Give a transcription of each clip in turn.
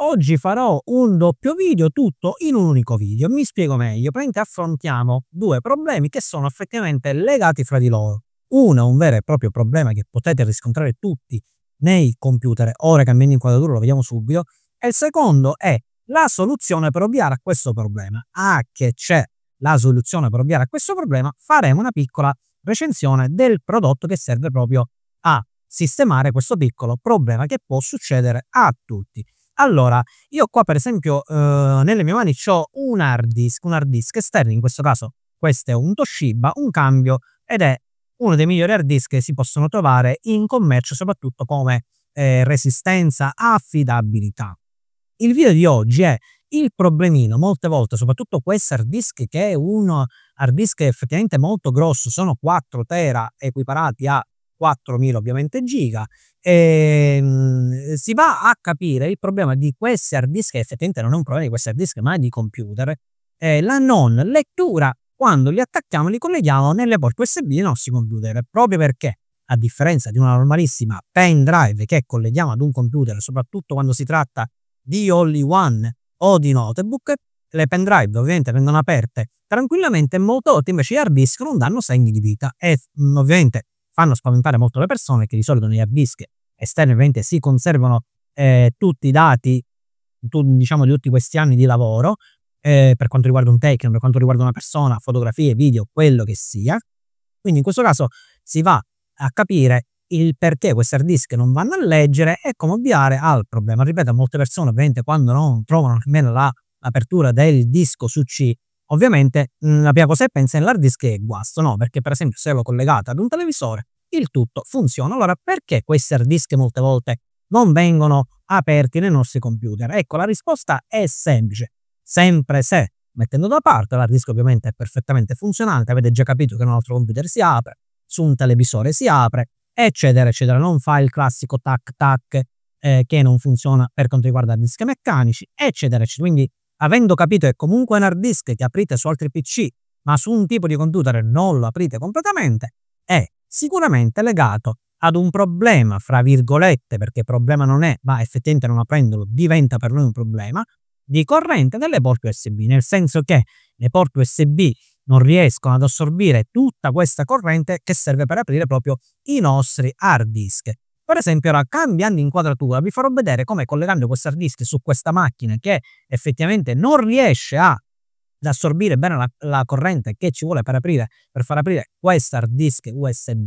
Oggi farò un doppio video tutto in un unico video. Mi spiego meglio, praticamente affrontiamo due problemi che sono effettivamente legati fra di loro. Uno, è un vero e proprio problema che potete riscontrare tutti nei computer, ora cambiando inquadratura lo vediamo subito, e il secondo è la soluzione per ovviare a questo problema. Ah, che c'è la soluzione per ovviare a questo problema, faremo una piccola recensione del prodotto che serve proprio a sistemare questo piccolo problema che può succedere a tutti. Allora, io qua per esempio eh, nelle mie mani ho un hard disk, un hard disk esterno, in questo caso questo è un Toshiba, un cambio ed è uno dei migliori hard disk che si possono trovare in commercio, soprattutto come eh, resistenza, affidabilità. Il video di oggi è il problemino, molte volte, soprattutto questo hard disk che è un hard disk effettivamente molto grosso, sono 4 tera equiparati a 4.000 ovviamente giga, e, ehm, mh, si va a capire il problema di questi hard disk, che effettivamente non è un problema di questi hard disk, ma di computer, eh, la non lettura quando li attacchiamo, e li colleghiamo nelle porte USB dei nostri computer, proprio perché a differenza di una normalissima pendrive che colleghiamo ad un computer, soprattutto quando si tratta di Only One o di notebook, le pendrive ovviamente vengono aperte tranquillamente, molto volte invece gli hard disk non danno segni di vita e mhmm, ovviamente fanno spaventare molto le persone, che di solito negli hard disk esterni si conservano eh, tutti i dati, tu, diciamo, di tutti questi anni di lavoro, eh, per quanto riguarda un tecnico, per quanto riguarda una persona, fotografie, video, quello che sia. Quindi in questo caso si va a capire il perché questi hard disk non vanno a leggere e come ovviare al problema. Ripeto, molte persone ovviamente quando non trovano nemmeno l'apertura del disco su C Ovviamente mhmm, la prima cosa che pensa è l'hard disk è guasto, no? Perché per esempio se lo collegate ad un televisore il tutto funziona. Allora perché questi hard disk molte volte non vengono aperti nei nostri computer? Ecco, la risposta è semplice. Sempre se, mettendo da parte l'hard disk ovviamente è perfettamente funzionante, avete già capito che un altro computer si apre, su un televisore si apre, eccetera, eccetera. Non fa il classico tac tac eh, che non funziona per quanto riguarda i dischi meccanici, eccetera, eccetera. Quindi avendo capito che comunque un hard disk che aprite su altri PC, ma su un tipo di computer non lo aprite completamente, è sicuramente legato ad un problema, fra virgolette, perché problema non è, ma effettivamente non aprendolo diventa per noi un problema, di corrente delle porte USB, nel senso che le porte USB non riescono ad assorbire tutta questa corrente che serve per aprire proprio i nostri hard disk. Per esempio ora cambiando inquadratura vi farò vedere come collegando questo hard disk su questa macchina che effettivamente non riesce a, ad assorbire bene la, la, corrente che ci vuole per, aprire, per far aprire questo hard disk USB,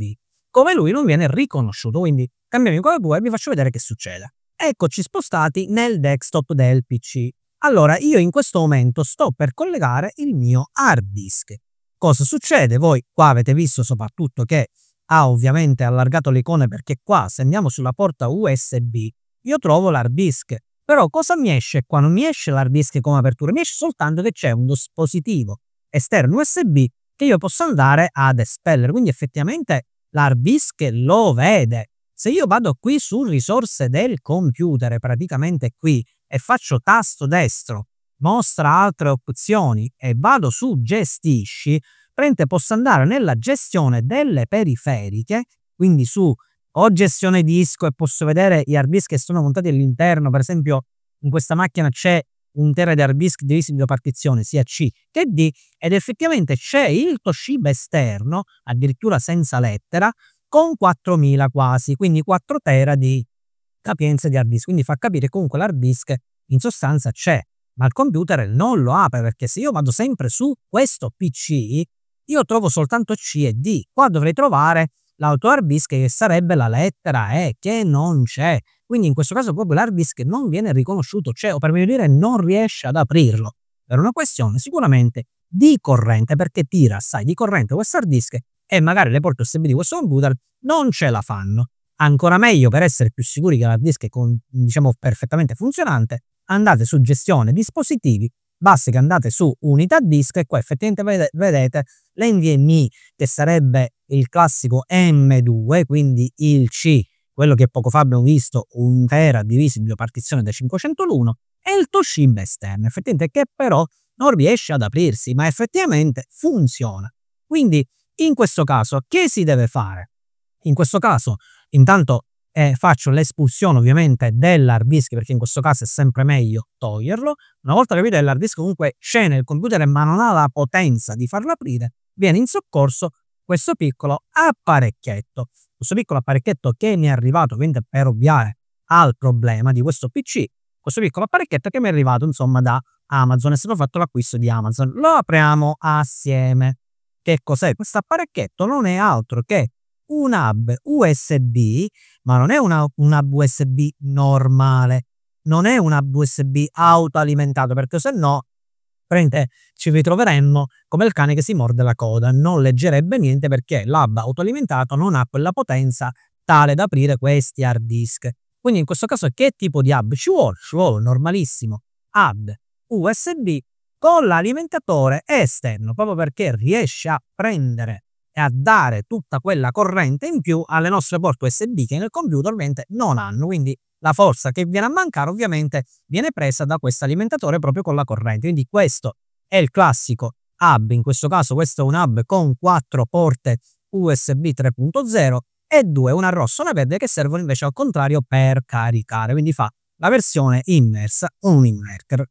come lui non viene riconosciuto. Quindi cambiamo inquadratura e vi faccio vedere che succede. Eccoci spostati nel desktop del PC. Allora io in questo momento sto per collegare il mio hard disk. Cosa succede? Voi qua avete visto soprattutto che ha ovviamente allargato le icone perché qua se andiamo sulla porta USB io trovo l'hard disk. Però cosa mi esce qua? Non mi esce l'hard disk come apertura, mi esce soltanto che c'è un dispositivo esterno USB che io posso andare ad espellere. Quindi effettivamente l'hard disk lo vede. Se io vado qui su risorse del computer, praticamente qui, e faccio tasto destro, mostra altre opzioni e vado su gestisci, l'ente possa andare nella gestione delle periferiche, quindi su o gestione disco e posso vedere gli hard disk che sono montati all'interno, per esempio in questa macchina c'è un tera di hard disk diviso in due partizioni, sia C che D, ed effettivamente c'è il Toshiba esterno, addirittura senza lettera, con 4000 quasi, quindi 4 tera di capienza di hard disk, quindi fa capire comunque l'hard disk in sostanza c'è, ma il computer non lo apre perché se io vado sempre su questo PC io trovo soltanto C e D. Qua dovrei trovare l'autoarbische che sarebbe la lettera E, che non c'è. Quindi in questo caso proprio l'arbische non viene riconosciuto, cioè, o per meglio dire, non riesce ad aprirlo. Per una questione sicuramente di corrente, perché tira assai di corrente questo hard disk e magari le porte USB di questo computer non ce la fanno. Ancora meglio, per essere più sicuri che l'hard disk è con, diciamo, perfettamente funzionante, andate su gestione dispositivi Basta che andate su unità disk e qua effettivamente vedete l'NVMe che sarebbe il classico M2, quindi il C, quello che poco fa abbiamo visto, un tera diviso in due partizioni da 501, e il Toshiba esterno, effettivamente che però non riesce ad aprirsi, ma effettivamente funziona. Quindi in questo caso che si deve fare? In questo caso intanto e eh, faccio l'espulsione ovviamente dell'hard disk, perché in questo caso è sempre meglio toglierlo. Una volta capito che l'hard disk comunque c'è nel computer ma non ha la potenza di farlo aprire, viene in soccorso questo piccolo apparecchietto. Questo piccolo apparecchietto che mi è arrivato ovviamente per ovviare al problema di questo PC, questo piccolo apparecchietto che mi è arrivato insomma da Amazon, è stato fatto l'acquisto di Amazon. Lo apriamo assieme. Che cos'è questo apparecchietto? Non è altro che un hub USB, ma non è una, un hub USB normale, non è un hub USB autoalimentato, perché se no ci ritroveremmo come il cane che si morde la coda, non leggerebbe niente perché l'hub autoalimentato non ha quella potenza tale da aprire questi hard disk. Quindi in questo caso che tipo di hub ci vuole? Ci vuole normalissimo hub USB con l'alimentatore esterno, proprio perché riesce a prendere e a dare tutta quella corrente in più alle nostre porte USB che nel computer ovviamente non hanno, quindi la forza che viene a mancare ovviamente viene presa da questo alimentatore proprio con la corrente, quindi questo è il classico hub, in questo caso questo è un hub con quattro porte USB 3.0 e due, una rossa e una verde che servono invece al contrario per caricare, quindi fa la versione immersa un inverter.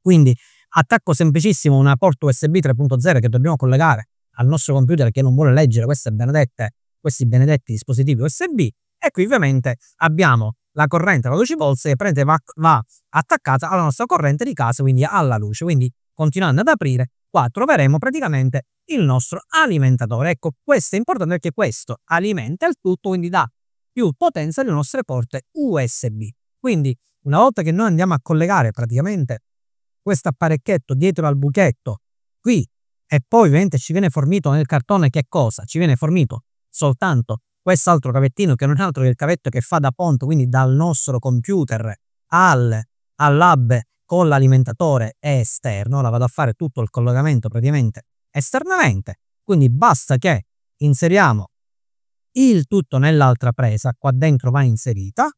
Quindi attacco semplicissimo una porta USB 3.0 che dobbiamo collegare al nostro computer che non vuole leggere queste benedette, questi benedetti dispositivi USB e qui ovviamente abbiamo la corrente a 12 volts che va, va attaccata alla nostra corrente di casa, quindi alla luce. Quindi continuando ad aprire, qua troveremo praticamente il nostro alimentatore. Ecco, questo è importante perché questo alimenta il tutto, quindi dà più potenza alle nostre porte USB. Quindi una volta che noi andiamo a collegare praticamente questo apparecchietto dietro al buchetto qui e poi ovviamente ci viene fornito nel cartone che cosa? Ci viene fornito soltanto quest'altro cavettino che non è altro che il cavetto che fa da ponte, quindi dal nostro computer al, all'hub con l'alimentatore esterno, la vado a fare tutto il collegamento praticamente esternamente, quindi basta che inseriamo il tutto nell'altra presa, qua dentro va inserita,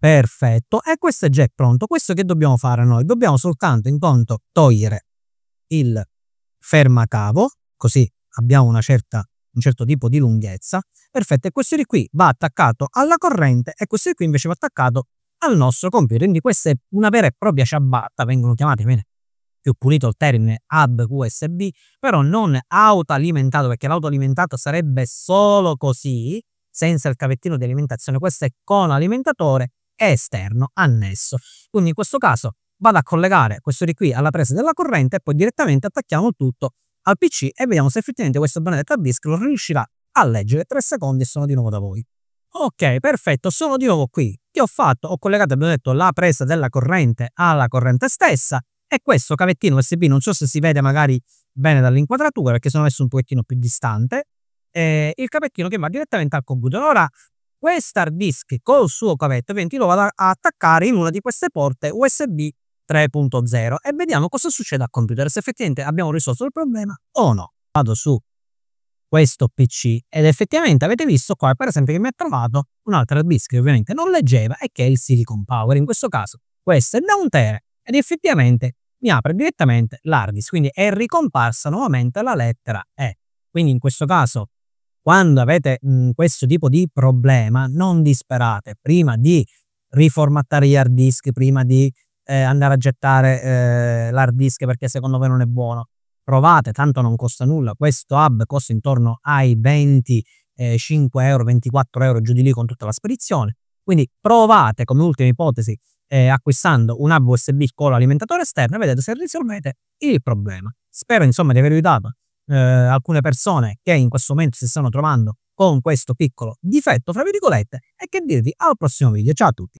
Perfetto, e questo è già pronto. Questo che dobbiamo fare noi? Dobbiamo soltanto intanto togliere il fermacavo, così abbiamo una certa, un certo tipo di lunghezza. Perfetto, e questo di qui va attaccato alla corrente e questo di qui invece va attaccato al nostro computer. Quindi questa è una vera e propria ciabatta, vengono chiamate bene più pulito il termine hub USB, però non autoalimentato, perché l'autoalimentato sarebbe solo così, senza il cavettino di alimentazione. Questo è con alimentatore esterno, annesso. Quindi in questo caso vado a collegare questo di qui alla presa della corrente e poi direttamente attacchiamo tutto al PC e vediamo se effettivamente questo benedetto disk lo riuscirà a leggere. 3 secondi e sono di nuovo da voi. Ok, perfetto, sono di nuovo qui. Che ho fatto? Ho collegato, abbiamo detto, la presa della corrente alla corrente stessa e questo cavettino USB non so se si vede magari bene dall'inquadratura perché sono messo un pochettino più distante, eh, il cavettino che va direttamente al computer. Ora questo hard disk col suo cavetto e lo vado a attaccare in una di queste porte USB 3.0 e vediamo cosa succede al computer, se effettivamente abbiamo risolto il problema o no. Vado su questo PC ed effettivamente avete visto qua per esempio che mi ha trovato un altro hard disk che ovviamente non leggeva e che è il Silicon Power, in questo caso questo è da un tera ed effettivamente mi apre direttamente l'hard disk, quindi è ricomparsa nuovamente la lettera E. Quindi in questo caso quando avete mh, mhmm, questo tipo di problema, non disperate, prima di riformattare gli hard disk, prima di eh, andare a gettare eh, l'hard disk perché secondo me non è buono, provate, tanto non costa nulla, questo hub costa intorno ai 25 5 eh, euro, 24 euro giù di lì con tutta la spedizione. Quindi provate come ultima ipotesi eh, acquistando un hub USB con l'alimentatore esterno e vedete se risolvete il problema. Spero insomma di avervi aiutato eh, alcune persone che in questo momento si stanno trovando con questo piccolo difetto, fra virgolette, e che dirvi al prossimo video. Ciao a tutti!